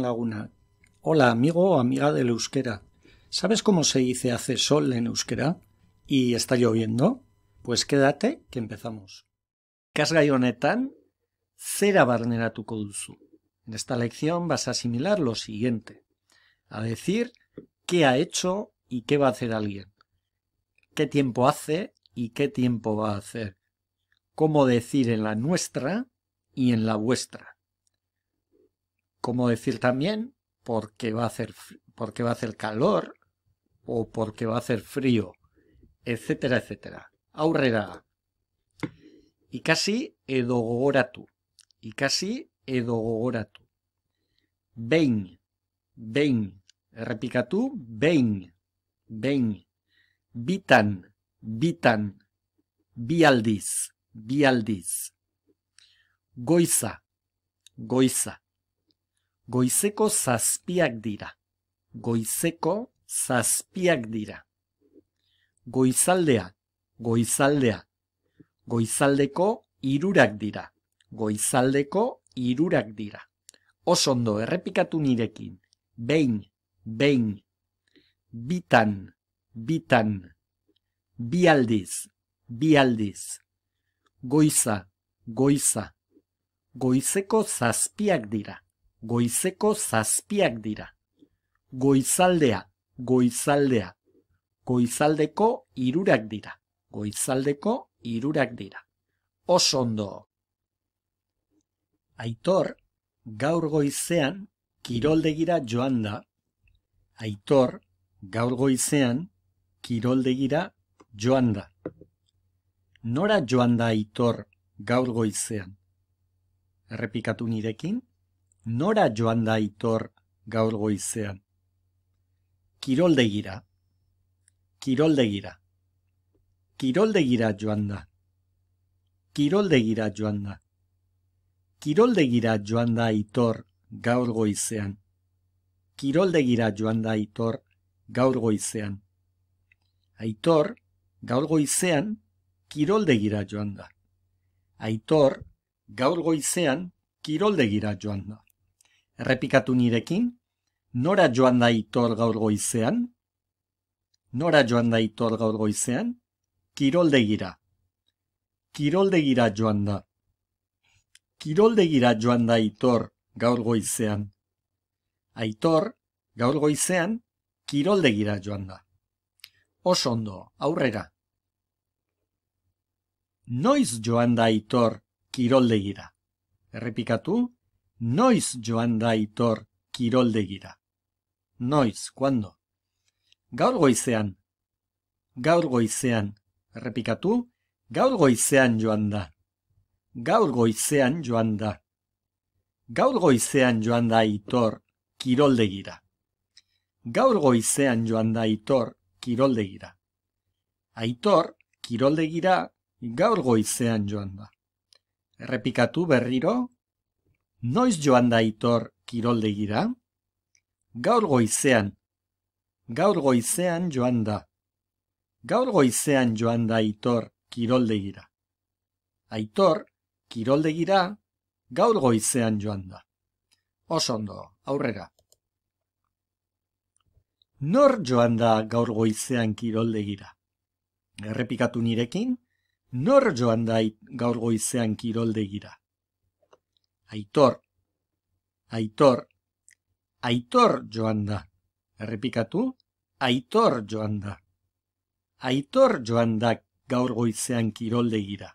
Laguna. Hola, amigo o amiga del euskera. ¿Sabes cómo se dice hace sol en euskera? ¿Y está lloviendo? Pues quédate que empezamos. zera barneratuko En esta lección vas a asimilar lo siguiente. A decir qué ha hecho y qué va a hacer alguien. Qué tiempo hace y qué tiempo va a hacer. Cómo decir en la nuestra y en la vuestra cómo decir también, porque va a hacer, porque va a hacer calor o porque va a hacer frío, etcétera, etcétera. Aurrera. Y casi edogoratu. Y casi edogoratu. Bein. ven Repica tú. Bein. Bitan, bitan, vitan, vialdis, vialdis. Goisa. Goiza, goiza, goizeko zazpiak dira goizeko zazpiak dira goizaldea goizaldea goizaldeko hirurak dira goizaldeko hirurak dira oso ondo errepikatu nirekin bein bein bitan bitan bi aldiz bi aldiz goiza goiza goizeko zazpiak dira goizeko zazpiak dira. Goizaldea, goizaldea, goizaldeko irurak dira, goizaldeko irurak dira. Oso ondo. Aitor, gaur goizean, kiroldegira joan da. Aitor, gaur goizean, kiroldegira joan da. Nora joan da aitor gaur goizean? Errepikatu nirekin? nora joan da itor gaur goizean? Kiroldegira. Kiroldegira. Kiroldegira joan da. Kiroldegira joan da. Kiroldegira joan da itor gaur goizean. Kiroldegira joan da itor gaur goizean. Aitor gaur goizean kiroldegira joan da. Aitor gaur goizean kiroldegira joan da errepikatu nirekin, nora joan da itor gaur goizean? Nora joan da itor gaur goizean? Kiroldegira. Kiroldegira joan da. Kiroldegira joan da itor gaur goizean. Aitor gaur goizean kiroldegira joan da. Oso ondo, aurrera. Noiz joan da itor kiroldegira. Errepikatu, noiz joan da itor kiroldegira. Noiz, kuando? Gaur goizean. Gaur goizean. Errepikatu, gaur goizean joan da. Gaur goizean joan da. Gaur goizean joan da itor kiroldegira. Gaur goizean joan da itor kiroldegira. Aitor kiroldegira gaur goizean joan da. Errepikatu berriro, Noiz joan da aitor kiroldegira? Gaur goizean. Gaur goizean joan da. Gaur goizean joan da aitor kiroldegira. Aitor kiroldegira gaur goizean joan da. Osondo, aurrera. Nor joan da gaur goizean kiroldegira? Errepikatu nirekin, nor joan da gaur goizean kiroldegira? aitor, aitor, aitor joanda. da. Errepikatu, aitor joanda. Aitor joan da gaur goizean kiroldegira.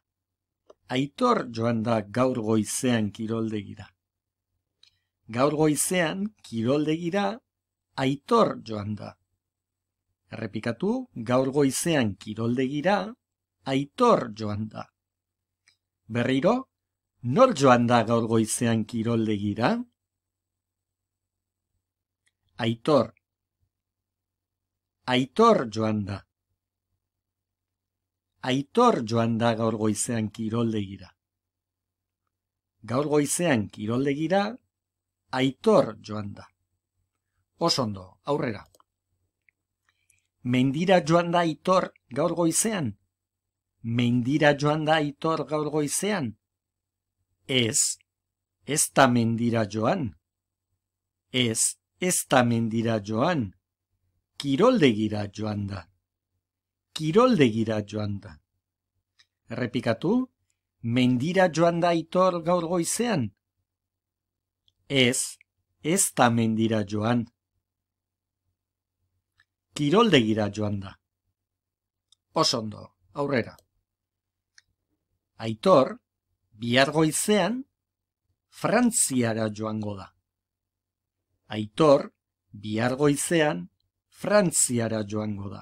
Aitor joan da gaur goizean kiroldegira. Gaur goizean kiroldegira aitor joanda. da. Errepikatu, gaur goizean kiroldegira aitor joanda. Berriro, Nor joan da gaur goizean kiroldegira? Aitor. Aitor joan da. Aitor joan da gaur goizean kiroldegira. Gaur goizean kiroldegira, aitor joan da. Osondo, aurrera. Mendira joan da aitor gaur goizean. Mendira joan da aitor gaur goizean. Ez, ez da mendira joan. Ez, ez da mendira joan. Kiroldegira joan da. Kiroldegira joan da. Errepikatu, mendira joan da itor gaur goizean. Ez, ez da mendira joan. Kiroldegira joan da. Osondo, aurrera. Aitor, bihargoizean, Frantziara joango da. Aitor, bihargoizean, Frantziara joango da.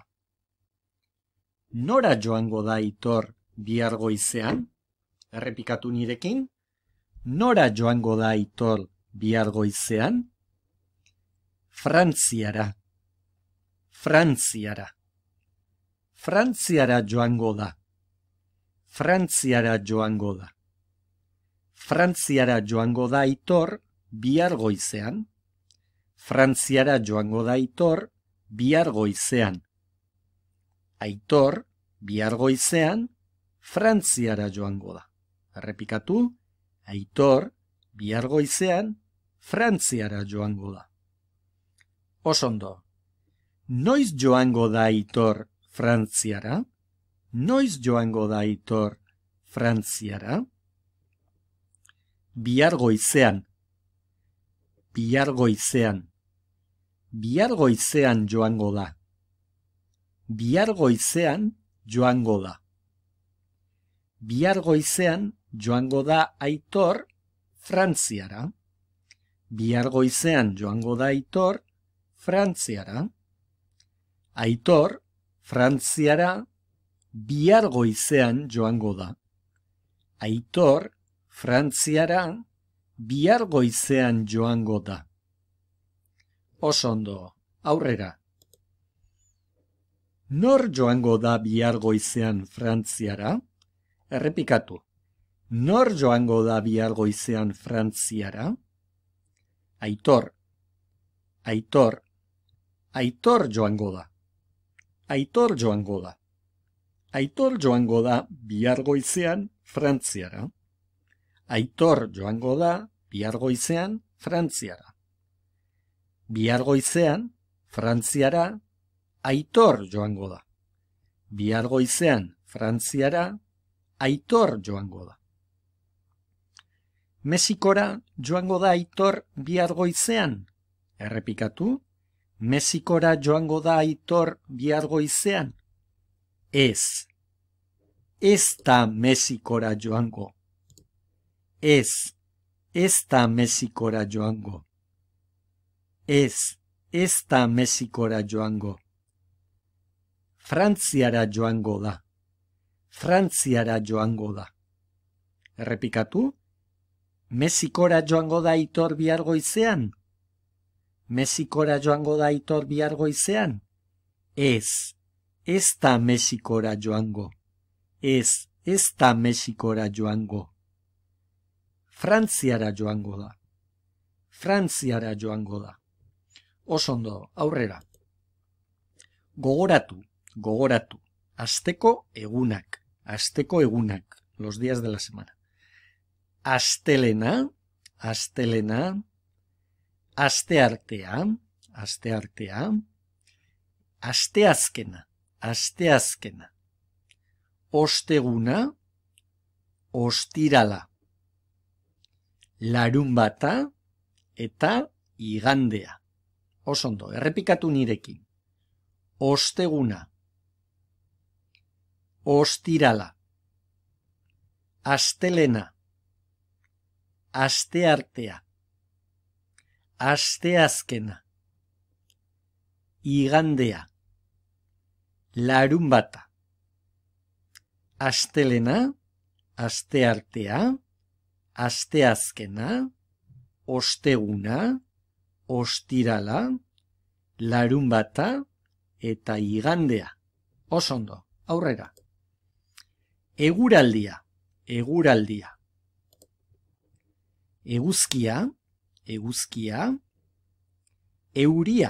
Nora joango da Aitor bihargoizean? Errepikatu nirekin. Nora joango da Aitor bihargoizean? Frantziara. Frantziara. Frantziara joango da. Frantziara joango da. Frantziara joango da itor bihar goizean. Frantziara joango da itor bihar goizean. Aitor bihar goizean Frantziara joango da. Errepikatu, Aitor bihar goizean Frantziara joango da. Osondo. Noiz joango da itor Frantziara? Noiz joango da itor Frantziara? bihar goizean bihar goizean bihar goizean joango da bihar goizean joango da bihar goizean joango da aitor frantziara bihar goizean joango da aitor frantziara aitor frantziara bihar goizean joango da aitor Frantziara bihar goizean joango da. Osondo, aurrera. Nor joango da bihar goizean Frantziara? Errepikatu. Nor joango da bihar goizean Frantziara? Aitor. Aitor. Aitor joango da. Aitor joango da. Aitor joango da bihar goizean Frantziara. Aitor joango da bihargoizean Frantziara. Bihargoizean Frantziara Aitor joango da. Bihargoizean Frantziara Aitor joango da. Mexikora joango da Aitor bihargoizean. Errepikatu. Mexikora joango da Aitor bihargoizean. Ez. Ez da Mexikora joango. es esta mesicora yoango. Es esta mesicora yoango francia joango da. Frantziara joango da. Errepikatu? Mexikora joango da itor sean goizean? joango da itor y esta Ez, ez da yoango joango. esta ez Frantziara joango da. Frantziara joango da. Osondo, aurrera. Gogoratu, gogoratu. Asteko egunak, asteko egunak, los días de la semana. Astelena, astelena, asteartea, asteartea, asteazkena, asteazkena. Osteguna, ostirala larun bata eta igandea. Osondo, errepikatu nirekin. Osteguna. Ostirala. Astelena. asteartea artea. Aste azkena. Igandea. Larun bata. Astelena. asteartea, asteazkena, osteguna, ostirala, larunbata eta igandea. Osondo, aurrera. Eguraldia, eguraldia. Eguzkia, eguzkia. Euria,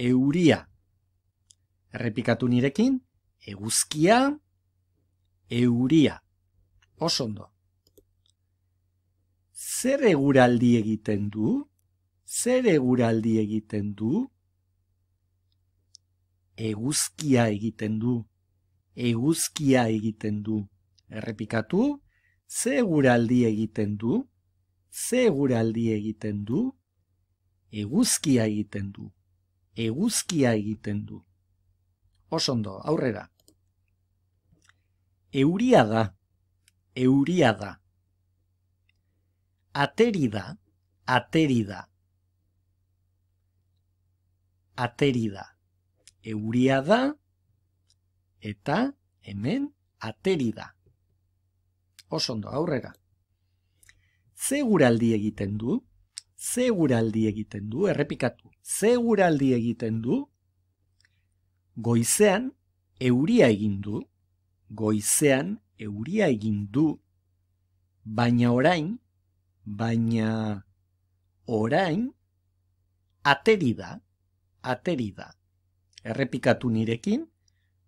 euria. Errepikatu nirekin, eguzkia, euria. Osondo. Zer eguraldi egiten du? Zer eguraldi egiten du? Eguzkia egiten du. Eguzkia egiten du. Errepikatu. Zer eguraldi egiten du? Zer eguraldi egiten du? Eguzkia egiten du. Eguzkia egiten du. Osondo aurrera. Euria da. Euria da ateri da, ateri da. Ateri da. Euria da, eta hemen ateri da. Osondo, aurrera. Zeguraldi egiten du, zeguraldi egiten du, errepikatu, zeguraldi egiten du, goizean euria egin du, goizean euria egin du, baina orain baina orain ateri da, ateri da. Errepikatu nirekin,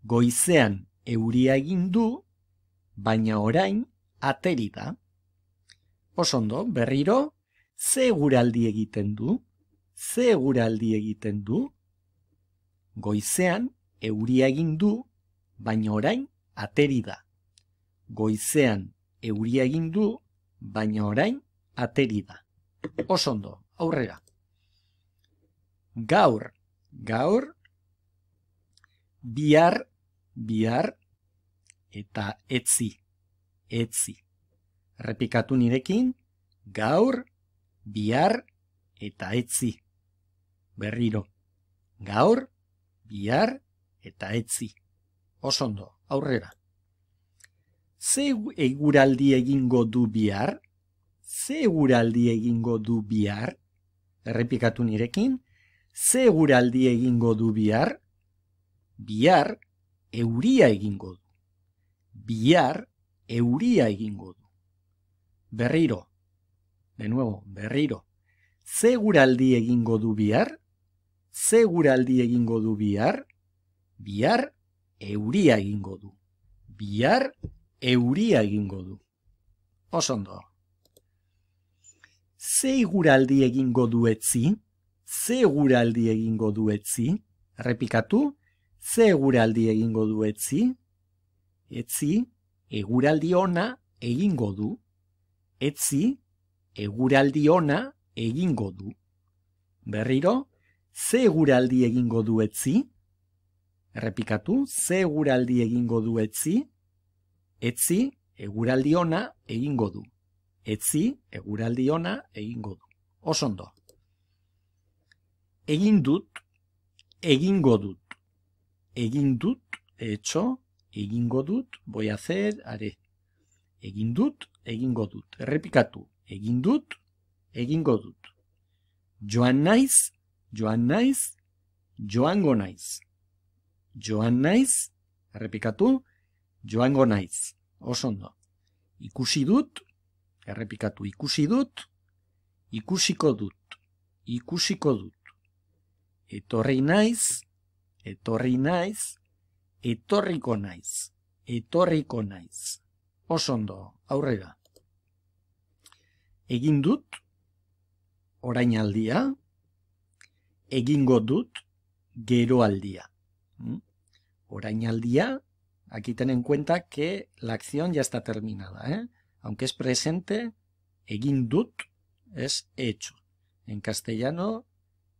goizean euria egin du, baina orain ateri da. Osondo, berriro, ze guraldi egiten du, ze guraldi egiten du, goizean euria egin du, baina orain ateri da. Goizean euria egin du, baina orain ateri da. Osondo, aurrera. Gaur, gaur, bihar, bihar, eta etzi, etzi. Repikatu nirekin, gaur, bihar, eta etzi. Berriro, gaur, bihar, eta etzi. Osondo, aurrera. Ze eguraldi egingo du bihar? ze egingo du bihar, errepikatu nirekin, ze egingo du bihar, bihar euria egingo du. Bihar euria egingo du. Berriro, de nuevo, berriro, ze egingo du bihar, ze egingo du bihar, bihar euria egingo du. Bihar euria egingo du. Osondo ze egingo duetzi? Ze guraldi egingo duetzi? Errepikatu, ze guraldi egingo du Etzi, eguraldi ona egingo du. Etzi, eguraldi egingo du. Berriro, ze guraldi egingo duetzi? Errepikatu, ze guraldi egingo duetzi? Etzi, eguraldi ona egingo du etzi eguraldi ona egingo du. Osondo. Egin dut, egingo dut. Egin dut, etxo, egingo dut, boi hacer, are. Egin dut, egingo dut. Errepikatu. Egin dut, egingo dut. Joan naiz, joan naiz, joango naiz. Joan naiz, errepikatu, joango naiz. Osondo. Ikusi dut, errepikatu ikusi dut, ikusiko dut, ikusiko dut. Etorri naiz, etorri naiz, etorriko naiz, etorriko naiz. Osondo, aurrera. Egin dut, orain aldia, egingo dut, gero aldia. Hmm? Orain aldia, aquí tenen cuenta que la acción ya está terminada, eh? Aunque es presente, egin dut es hecho. En castellano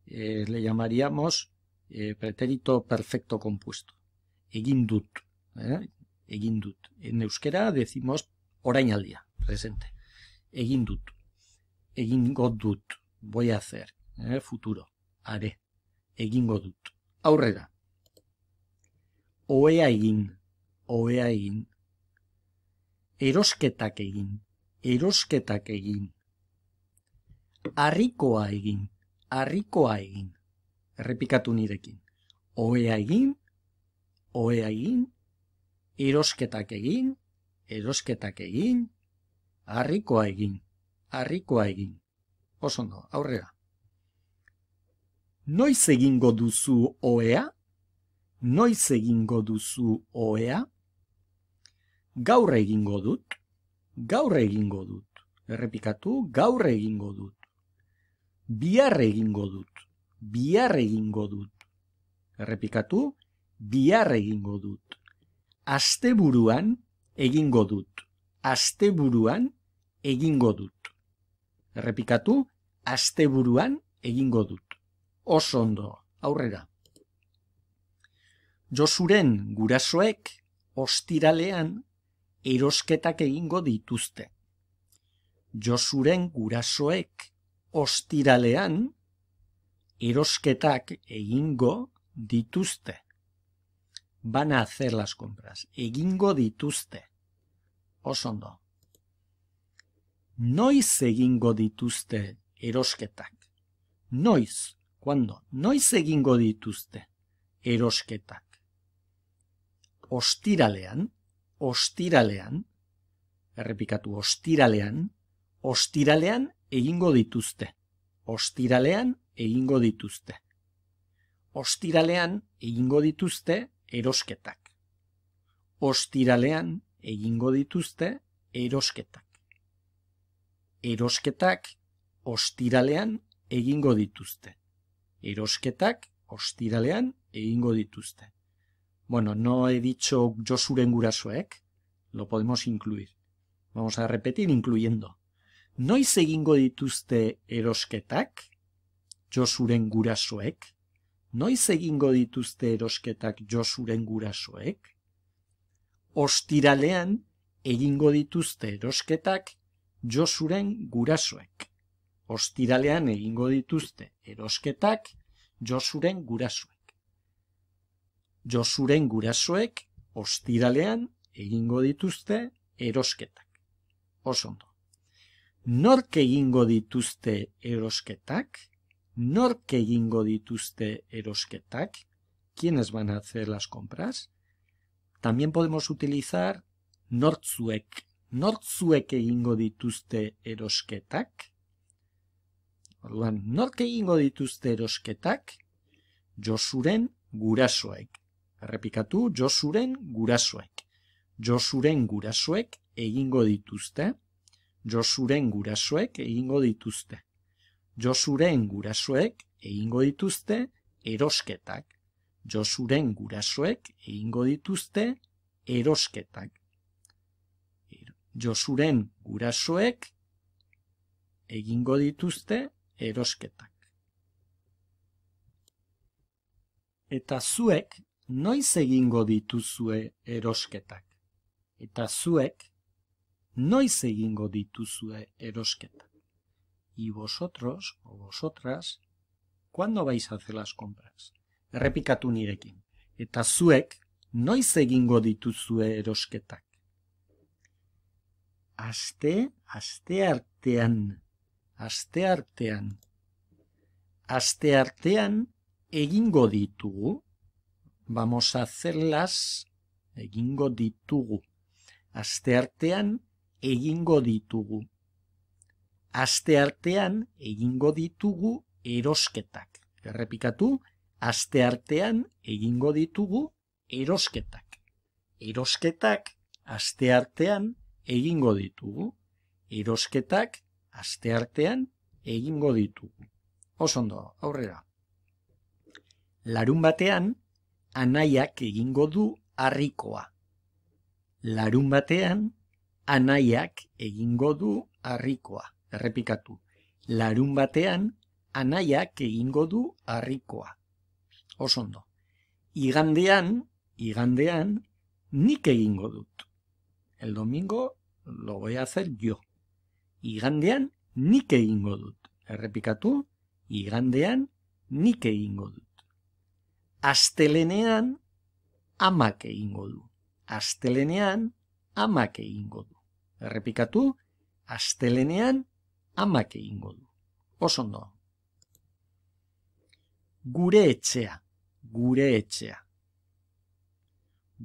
eh, le llamaríamos eh, pretérito perfecto compuesto. Eh, egin dut. En euskera decimos orain al día, presente. Egin dut. dut. Voy a hacer. Futuro. Haré. Egingo dut. Aurrera. Oea egin. Oea erosketak egin, erosketak egin. Arrikoa egin, arrikoa egin, errepikatu nirekin. Oea egin, oea egin, erosketak egin, erosketak egin, arrikoa egin, arrikoa egin. Oso no, aurrera. Noiz egingo duzu oea? Noiz egingo duzu oea? gaur egingo dut, gaur egingo dut, errepikatu, gaur egingo dut, bihar egingo dut, bihar egingo dut, errepikatu, bihar egingo dut, asteburuan egingo dut, asteburuan egingo dut, errepikatu, asteburuan egingo dut. Oso ondo, aurrera. Josuren gurasoek ostiralean erosketak egingo dituzte. Josuren gurasoek ostiralean erosketak egingo dituzte. Van a hacer las compras. Egingo dituzte. Osondo. Noiz egingo dituzte erosketak. Noiz. Cuando. Noiz egingo dituzte erosketak. Ostiralean ostiralean, errepikatu ostiralean, ostiralean egingo dituzte. Ostiralean egingo dituzte. Ostiralean egingo dituzte erosketak. Ostiralean egingo dituzte erosketak. Erosketak ostiralean egingo dituzte. Erosketak ostiralean egingo dituzte. Bueno, no he dicho Josuren gurasoek, lo podemos incluir. Vamos a repetir incluyendo. Noiz egingo dituzte erosketak, Josuren gurasoek? Noiz egingo dituzte erosketak Josuren gurasoek? Ostiralean egingo dituzte erosketak Josuren gurasoek. Ostiralean egingo dituzte erosketak Josuren gurasoek. Josuren gurasoek ostiralean egingo dituzte erosketak. Oso ondo. Nork egingo dituzte erosketak? Nork egingo dituzte erosketak? Kienes van a hacer las compras? También podemos utilizar nortzuek. Nortzuek egingo dituzte erosketak? Orduan, egingo dituzte erosketak? Josuren gurasoek. Errepikatu, josuren gurasoek. Josuren gurasoek egingo dituzte. Josuren gurasoek egingo dituzte. Josuren gurasoek egingo dituzte erosketak. Josuren gurasoek egingo dituzte erosketak. Er, josuren gurasoek egingo dituzte erosketak. Eta zuek noiz egingo dituzue erosketak? Eta zuek, noiz egingo dituzue erosketak? Y vosotros, o vosotras, ¿cuándo vais a hacer las compras? Errepikatu nirekin. Eta zuek, noiz egingo dituzue erosketak? Aste, aste artean, aste artean. Aste artean egingo ditugu vamos a hacerlas egingo ditugu. Asteartean egingo ditugu. Asteartean egingo ditugu erosketak. Errepikatu, asteartean egingo ditugu erosketak. Erosketak, asteartean egingo ditugu. Erosketak, asteartean egingo ditugu. Osondo, aurrera. Larun batean, anaiak egingo du harrikoa. Larun batean, anaiak egingo du harrikoa. Errepikatu. Larun batean, anaiak egingo du harrikoa. Osondo. Igandean, igandean, nik egingo dut. El domingo, lo voy a hacer yo. Igandean, nik egingo dut. Errepikatu. Igandean, nik egingo dut astelenean amak egingo du. Astelenean amak egingo du. Errepikatu, astelenean amak egingo du. Oso Gure etxea, gure etxea.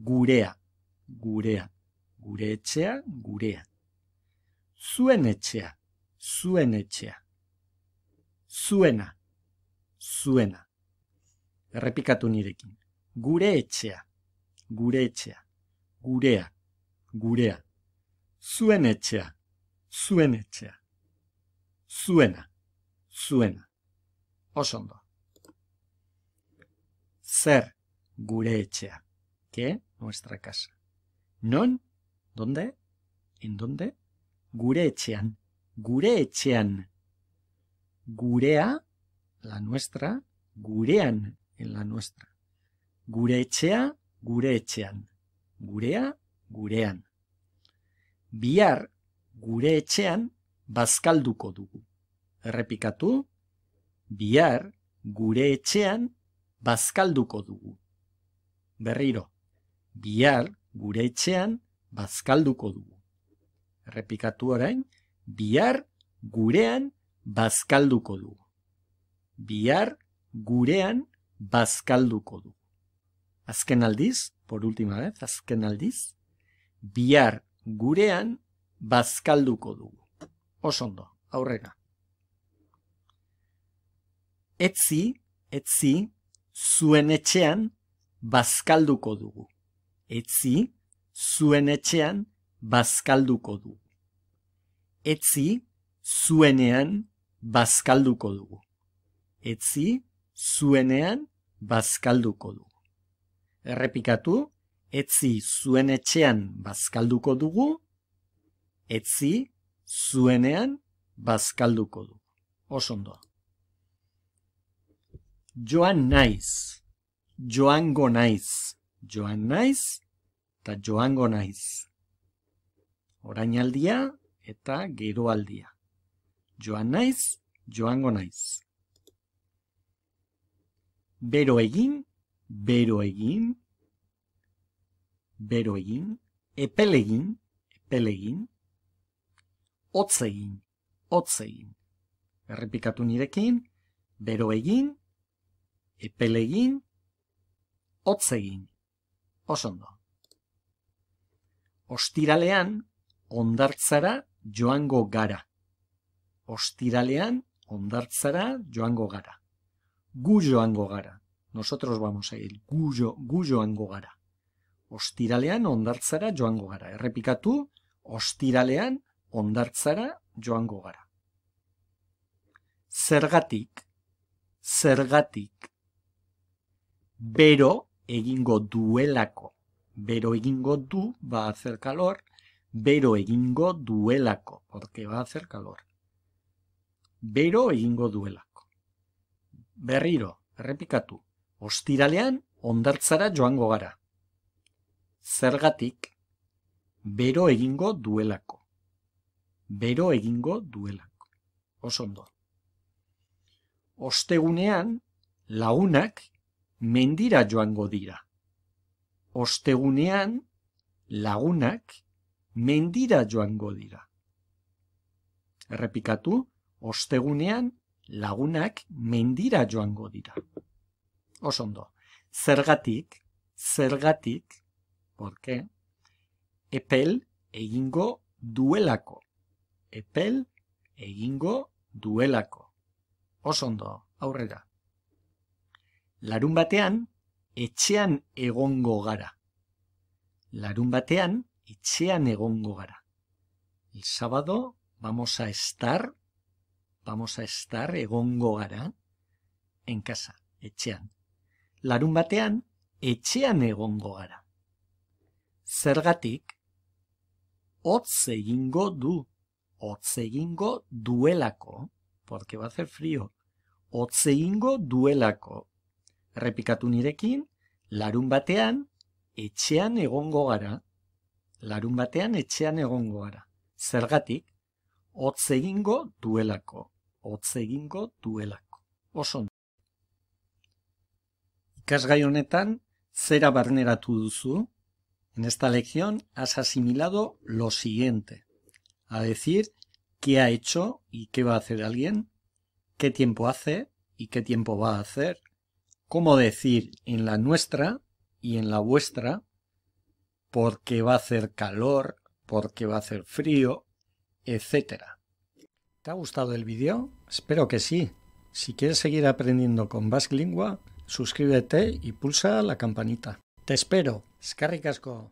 Gurea, gurea. Gure etxea, gurea. Zuen etxea, zuen etxea. Zuena, zuena errepikatu nirekin. Gure etxea, gure etxea, gurea, gurea. Zuen etxea, zuen etxea. Zuena, zuena. Osondo. Zer gure etxea? Ke, nuestra casa. Non? Donde? En donde? Gure etxean. Gure etxean. Gurea, la nuestra, gurean, en la nuestra. Gure etxea, gure etxean. Gurea, gurean. Bihar, gure etxean, bazkalduko dugu. Errepikatu, bihar, gure etxean, bazkalduko dugu. Berriro, bihar, gure etxean, bazkalduko dugu. Errepikatu orain, bihar, gurean, bazkalduko dugu. Bihar, gurean, bazkalduko du. Azken aldiz, por ultima vez, azken aldiz, bihar gurean bazkalduko dugu. Osondo, aurrera. Etzi, etzi, zuen etxean bazkalduko dugu. Etzi, zuen etxean bazkalduko dugu. Etzi, zuenean bazkalduko bazkalduko dugu. Etzi, zuenean bazkalduko dugu. Errepikatu, etzi zuen etxean bazkalduko dugu, etzi zuenean bazkalduko du. Osondo. Joan naiz, joango naiz, joan naiz, eta joango naiz. orainaldia eta gero Joan naiz, joango naiz bero egin, bero egin, bero egin, epel egin, epel egin, otze egin, otze egin. Errepikatu nirekin, bero egin, epel egin, otze egin. Osondo. Ostiralean, ondartzara joango gara. Ostiralean, ondartzara joango gara. Gullo ango gara. Nosotros vamos a ir. Gullo, gullo ango gara. Ostiralean ondartzara joango gara. Errepikatu, ostiralean ondartzara joango gara. Zergatik, zergatik, bero egingo duelako. Bero egingo du, ba hacer kalor, bero egingo duelako. Porque ba hacer kalor. Bero egingo duela berriro, errepikatu, ostiralean ondartzara joango gara. Zergatik, bero egingo duelako. Bero egingo duelako. Oso ondo. Ostegunean, lagunak mendira joango dira. Ostegunean, lagunak mendira joango dira. Errepikatu, ostegunean lagunak mendira joango dira. Oso Zergatik, zergatik, porque epel egingo duelako. Epel egingo duelako. Oso aurrera. Larun batean, etxean egongo gara. Larun batean, etxean egongo gara. El sábado vamos a estar vamos a estar egongo gara en casa, etxean. Larun batean, etxean egongo gara. Zergatik, hotz egingo du, hotz egingo duelako, porque va a hacer frío, hotz egingo duelako. Repikatu nirekin, larun batean, etxean egongo gara. Larun batean, etxean egongo gara. Zergatik, hotz egingo duelako. hotz tu duelako. Oso Ikasgai honetan, zera barneratu duzu? En esta lección has asimilado lo siguiente, a decir, qué ha hecho y qué va a hacer alguien, qué tiempo hace y qué tiempo va a hacer, cómo decir en la nuestra y en la vuestra, porque va a hacer calor, porque va a hacer frío, etcétera. ¿Te ha gustado el vídeo? Espero que sí. Si quieres seguir aprendiendo con Basque Lingua, suscríbete y pulsa la campanita. Te espero. casco!